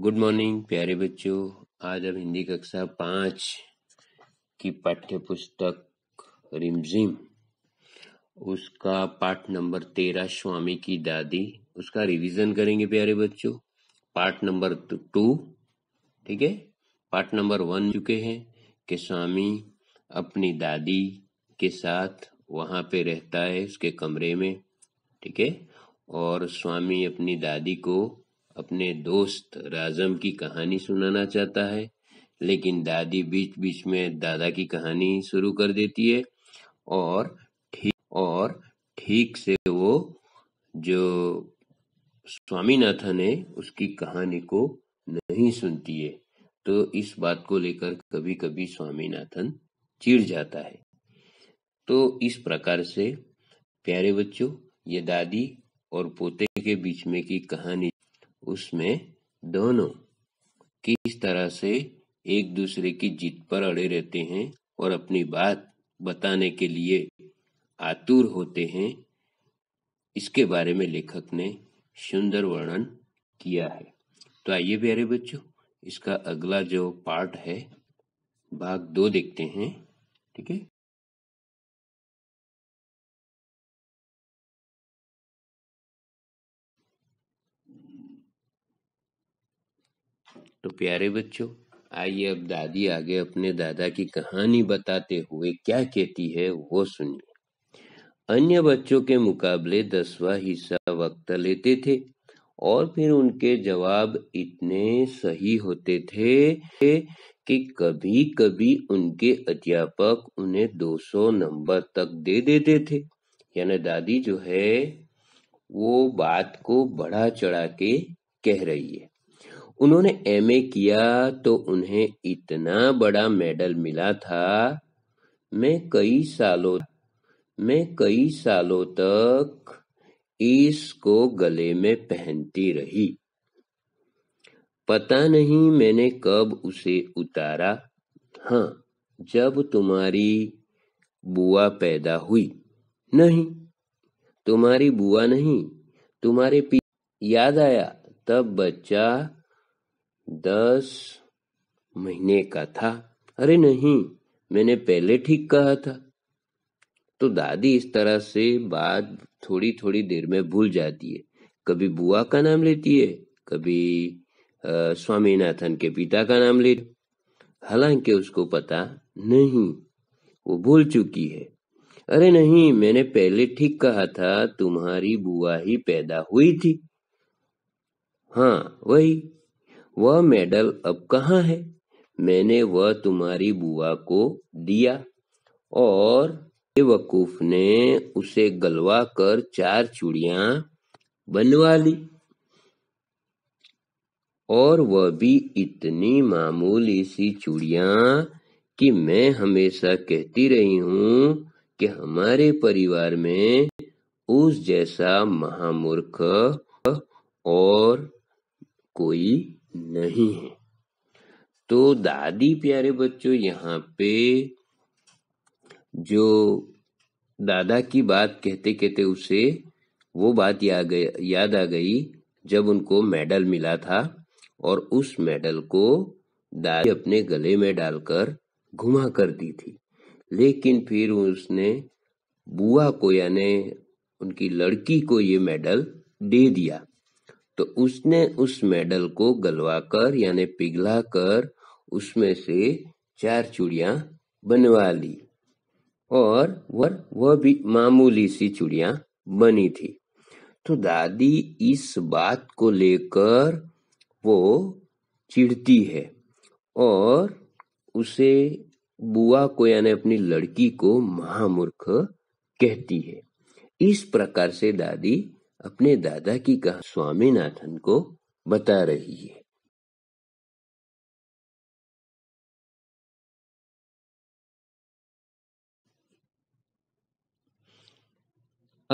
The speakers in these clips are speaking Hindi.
गुड मॉर्निंग प्यारे बच्चों आज हम हिंदी कक्षा पाँच की पाठ्य पुस्तक रिमझिम उसका पाठ नंबर तेरह स्वामी की दादी उसका रिवीजन करेंगे प्यारे बच्चों पाठ नंबर टू ठीक है पाठ नंबर वन चुके हैं कि स्वामी अपनी दादी के साथ वहाँ पे रहता है उसके कमरे में ठीक है और स्वामी अपनी दादी को अपने दोस्त राजम की कहानी सुनाना चाहता है लेकिन दादी बीच बीच में दादा की कहानी शुरू कर देती है और ठीक और ठीक से वो जो स्वामीनाथन है उसकी कहानी को नहीं सुनती है तो इस बात को लेकर कभी कभी स्वामीनाथन चिढ़ जाता है तो इस प्रकार से प्यारे बच्चों ये दादी और पोते के बीच में की कहानी उसमें दोनों किस तरह से एक दूसरे की जीत पर अड़े रहते हैं और अपनी बात बताने के लिए आतुर होते हैं इसके बारे में लेखक ने सुंदर वर्णन किया है तो आइए प्यारे बच्चों इसका अगला जो पार्ट है भाग दो देखते हैं ठीक है तो प्यारे बच्चों आइए अब दादी आगे अपने दादा की कहानी बताते हुए क्या कहती है वो सुनिए अन्य बच्चों के मुकाबले दसवा हिस्सा वक्त लेते थे और फिर उनके जवाब इतने सही होते थे कि कभी कभी उनके अध्यापक उन्हें 200 नंबर तक दे देते दे थे यानी दादी जो है वो बात को बढ़ा चढ़ा के कह रही है उन्होंने एमए किया तो उन्हें इतना बड़ा मेडल मिला था मैं कई सालों मैं कई सालों तक इसको गले में पहनती रही पता नहीं मैंने कब उसे उतारा हाँ जब तुम्हारी बुआ पैदा हुई नहीं तुम्हारी बुआ नहीं तुम्हारे पी याद आया तब बच्चा दस महीने का था अरे नहीं मैंने पहले ठीक कहा था तो दादी इस तरह से बात थोड़ी थोड़ी देर में भूल जाती है कभी बुआ का नाम लेती है कभी स्वामीनाथन के पिता का नाम ले हालांकि उसको पता नहीं वो भूल चुकी है अरे नहीं मैंने पहले ठीक कहा था तुम्हारी बुआ ही पैदा हुई थी हाँ वही वह मेडल अब कहाँ है मैंने वह तुम्हारी बुआ को दिया और बेवकूफ ने उसे गलवा कर चार चूड़िया बनवा ली और वह भी इतनी मामूली सी चूड़िया कि मैं हमेशा कहती रही हूँ कि हमारे परिवार में उस जैसा महामूर्ख और कोई नहीं है तो दादी प्यारे बच्चों यहाँ पे जो दादा की बात कहते कहते उसे वो बात या गया, याद आ गई जब उनको मेडल मिला था और उस मेडल को दादी अपने गले में डालकर घुमा कर दी थी लेकिन फिर उसने बुआ को यानी उनकी लड़की को ये मेडल दे दिया तो उसने उस मेडल को गलवाकर यानी पिघलाकर उसमें से चार चूड़िया बनवा ली और वह वह भी मामूली सी चूड़िया बनी थी तो दादी इस बात को लेकर वो चिढ़ती है और उसे बुआ को यानी अपनी लड़की को महामूर्ख कहती है इस प्रकार से दादी अपने दादा की कहा स्वामीनाथन को बता रही है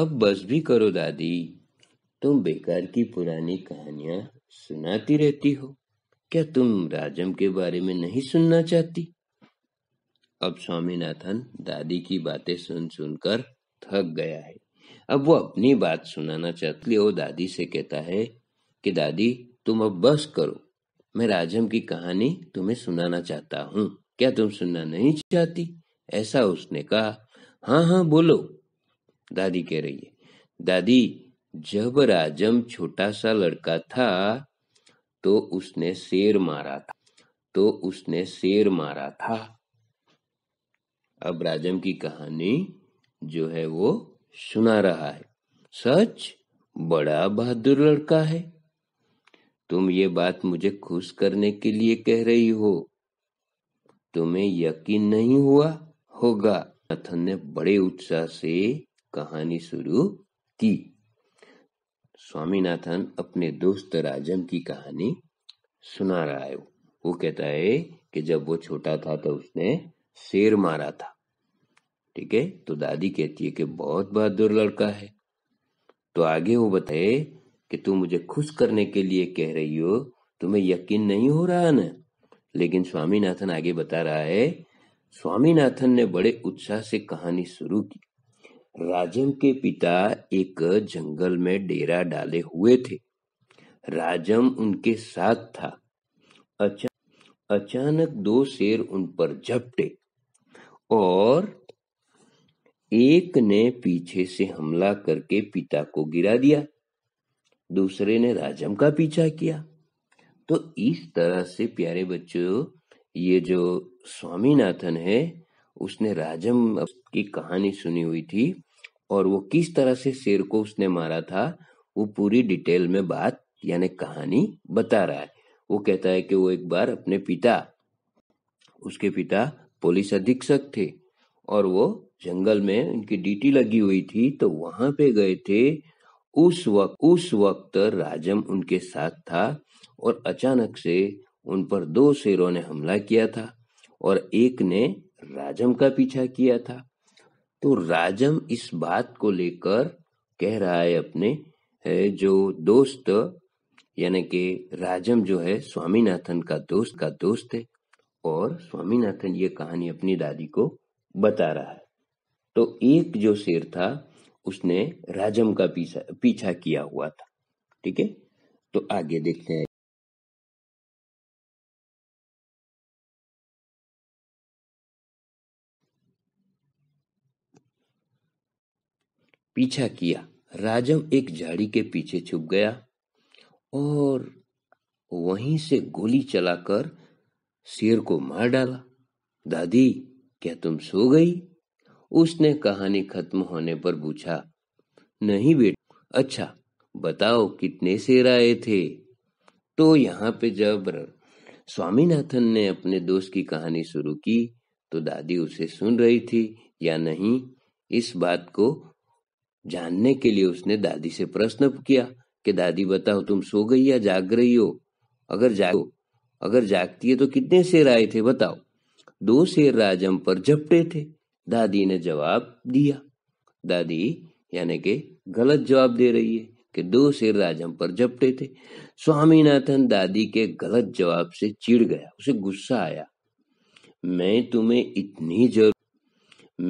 अब बस भी करो दादी तुम बेकार की पुरानी कहानियां सुनाती रहती हो क्या तुम राजम के बारे में नहीं सुनना चाहती अब स्वामीनाथन दादी की बातें सुन सुनकर थक गया है अब वो अपनी बात सुनाना चाहती है वो दादी से कहता है कि दादी तुम अब बस करो मैं राजम की कहानी तुम्हें सुनाना चाहता हूँ क्या तुम सुनना नहीं चाहती ऐसा उसने कहा हाँ हाँ बोलो दादी कह रही है दादी जब राजम छोटा सा लड़का था तो उसने शेर मारा था तो उसने शेर मारा था अब राजम की कहानी जो है वो सुना रहा है सच बड़ा बहादुर लड़का है तुम ये बात मुझे खुश करने के लिए कह रही हो तुम्हें यकीन नहीं हुआ होगा नथन ने बड़े उत्साह से कहानी शुरू की स्वामीनाथन अपने दोस्त राजन की कहानी सुना रहा है वो कहता है कि जब वो छोटा था तो उसने शेर मारा था ठीक है तो दादी कहती है कि बहुत बहादुर लड़का है तो आगे वो बताए कि तू मुझे खुश करने के लिए कह रही हो तुम्हें यकीन नहीं हो रहा ना लेकिन स्वामीनाथन आगे बता रहा है स्वामीनाथन ने बड़े उत्साह से कहानी शुरू की राजम के पिता एक जंगल में डेरा डाले हुए थे राजम उनके साथ था अचानक दो शेर उन पर झपटे और एक ने पीछे से हमला करके पिता को गिरा दिया दूसरे ने राजम का पीछा किया तो इस तरह से प्यारे बच्चों ये जो स्वामीनाथन है उसने राजम की कहानी सुनी हुई थी और वो किस तरह से शेर को उसने मारा था वो पूरी डिटेल में बात यानी कहानी बता रहा है वो कहता है कि वो एक बार अपने पिता उसके पिता पुलिस अधीक्षक थे और वो जंगल में इनकी ड्यूटी लगी हुई थी तो वहां पे गए थे उस वक्त उस वक्त राजम उनके साथ था और अचानक से उन पर दो शेरों ने हमला किया था और एक ने राजम का पीछा किया था तो राजम इस बात को लेकर कह रहा है अपने है जो दोस्त यानी कि राजम जो है स्वामीनाथन का दोस्त का दोस्त है और स्वामीनाथन ये कहानी अपनी दादी को बता रहा है तो एक जो शेर था उसने राजम का पीछा पीछा किया हुआ था ठीक है तो आगे देखते हैं पीछा किया राजम एक झाड़ी के पीछे छुप गया और वहीं से गोली चलाकर शेर को मार डाला दादी क्या तुम सो गई उसने कहानी खत्म होने पर पूछा नहीं बेटा अच्छा बताओ कितने शेर आए थे तो यहाँ पे जब स्वामीनाथन ने अपने दोस्त की कहानी शुरू की तो दादी उसे सुन रही थी या नहीं इस बात को जानने के लिए उसने दादी से प्रश्न किया कि दादी बताओ तुम सो गई या जाग रही हो अगर जागो अगर जागती है तो कितने शेर आए थे बताओ दो शेर राजम पर झपटे थे दादी ने जवाब दिया दादी यानी कि गलत जवाब दे रही है कि दो शेर राजम पर जपटे थे स्वामीनाथन दादी के गलत जवाब से चिढ़ गया उसे गुस्सा आया मैं तुम्हें इतनी जरूर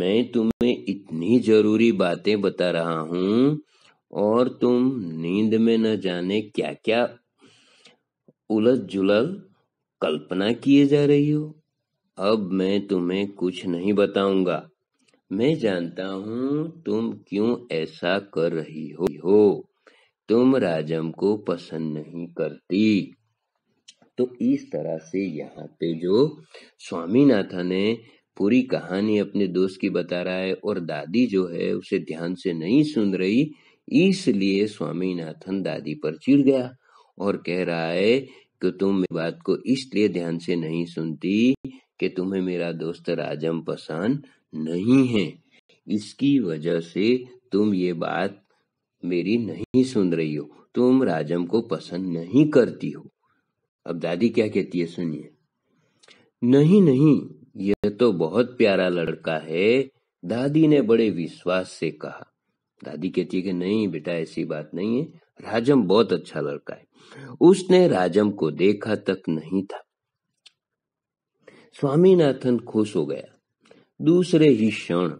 मैं तुम्हें इतनी जरूरी बातें बता रहा हूं और तुम नींद में न जाने क्या क्या उलझ जुलझ कल्पना किए जा रही हो अब मैं तुम्हें कुछ नहीं बताऊंगा मैं जानता हूँ तुम क्यों ऐसा कर रही हो तुम राजम को पसंद नहीं करती तो इस तरह से यहाँ पे जो स्वामीनाथन ने पूरी कहानी अपने दोस्त की बता रहा है और दादी जो है उसे ध्यान से नहीं सुन रही इसलिए स्वामीनाथन दादी पर चिढ़ गया और कह रहा है कि तुम मेरी बात को इसलिए ध्यान से नहीं सुनती कि तुम्हें मेरा दोस्त राजम पसंद नहीं है इसकी वजह से तुम ये बात मेरी नहीं सुन रही हो तुम राजम को पसंद नहीं करती हो अब दादी क्या कहती है सुनिए नहीं नहीं यह तो बहुत प्यारा लड़का है दादी ने बड़े विश्वास से कहा दादी कहती है कि नहीं बेटा ऐसी बात नहीं है राजम बहुत अच्छा लड़का है उसने राजम को देखा तक नहीं था स्वामीनाथन खुश हो गया दूसरे ही क्षण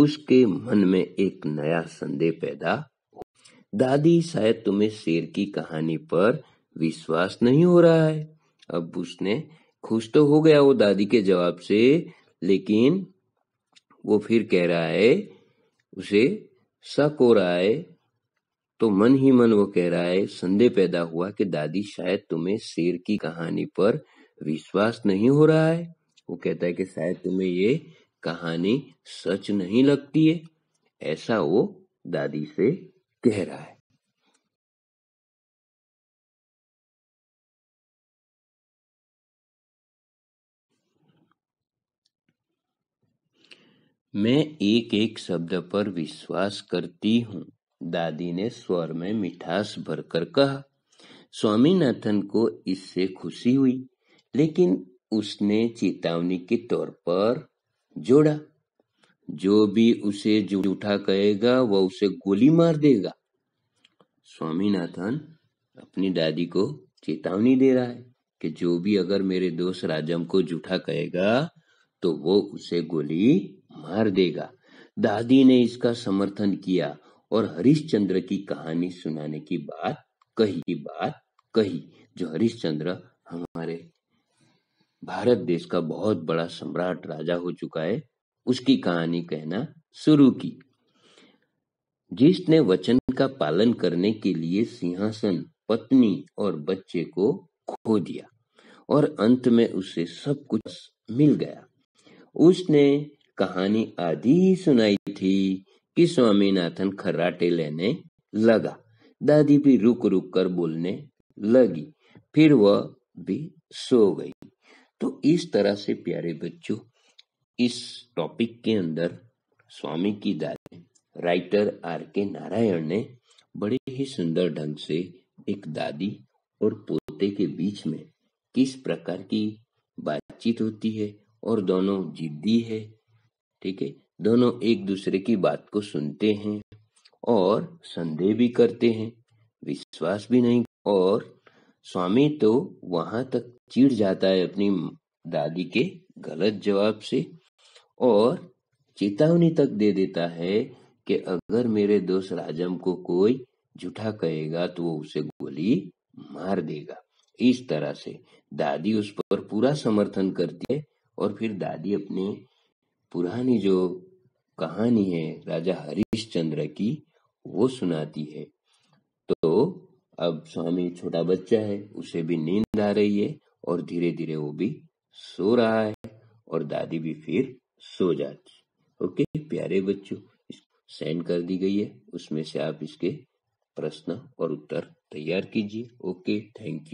उसके मन में एक नया संदेह पैदा दादी शायद तुम्हें शेर की कहानी पर विश्वास नहीं हो रहा है अब उसने खुश तो हो गया वो दादी के जवाब से लेकिन वो फिर कह रहा है उसे शक हो रहा है तो मन ही मन वो कह रहा है संदेह पैदा हुआ कि दादी शायद तुम्हें शेर की कहानी पर विश्वास नहीं हो रहा है वो कहता है कि शायद तुम्हें ये कहानी सच नहीं लगती है ऐसा वो दादी से कह रहा है मैं एक एक शब्द पर विश्वास करती हूँ दादी ने स्वर में मिठास भरकर कहा स्वामीनाथन को इससे खुशी हुई लेकिन उसने चेतावनी के तौर पर जोड़ा जो भी उसे जूठा कहेगा वह उसे गोली मार देगा स्वामीनाथन अपनी दादी को चेतावनी दे रहा है कि जो भी अगर मेरे दोस्त राजम को जूठा कहेगा तो वो उसे गोली मार देगा दादी ने इसका समर्थन किया और हरिश्चंद्र की कहानी सुनाने की बात कही की बात कही जो हरिश्चंद्र हमारे भारत देश का बहुत बड़ा सम्राट राजा हो चुका है उसकी कहानी कहना शुरू की जिसने वचन का पालन करने के लिए सिंहासन पत्नी और बच्चे को खो दिया और अंत में उसे सब कुछ मिल गया उसने कहानी आधी ही सुनाई थी कि स्वामीनाथन खर्राटे लेने लगा दादी भी रुक रुक कर बोलने लगी फिर वह भी सो गई तो इस तरह से प्यारे बच्चों इस टॉपिक के अंदर स्वामी की दादी राइटर आर के नारायण ने बड़े ही सुंदर ढंग से एक दादी और पोते के बीच में किस प्रकार की बातचीत होती है और दोनों जिद्दी है ठीक है दोनों एक दूसरे की बात को सुनते हैं और संदेह भी करते हैं विश्वास भी नहीं और स्वामी तो वहां तक चिढ़ जाता है अपनी दादी के गलत जवाब से और चेतावनी तक दे देता है कि अगर मेरे दोस्त राजम को कोई झूठा कहेगा तो वो उसे गोली मार देगा इस तरह से दादी उस पर पूरा समर्थन करती है और फिर दादी अपने पुरानी जो कहानी है राजा हरिश्चंद्र की वो सुनाती है तो अब स्वामी छोटा बच्चा है उसे भी नींद आ रही है और धीरे धीरे वो भी सो रहा है और दादी भी फिर सो जाती ओके प्यारे बच्चों सेंड कर दी गई है उसमें से आप इसके प्रश्न और उत्तर तैयार कीजिए ओके थैंक यू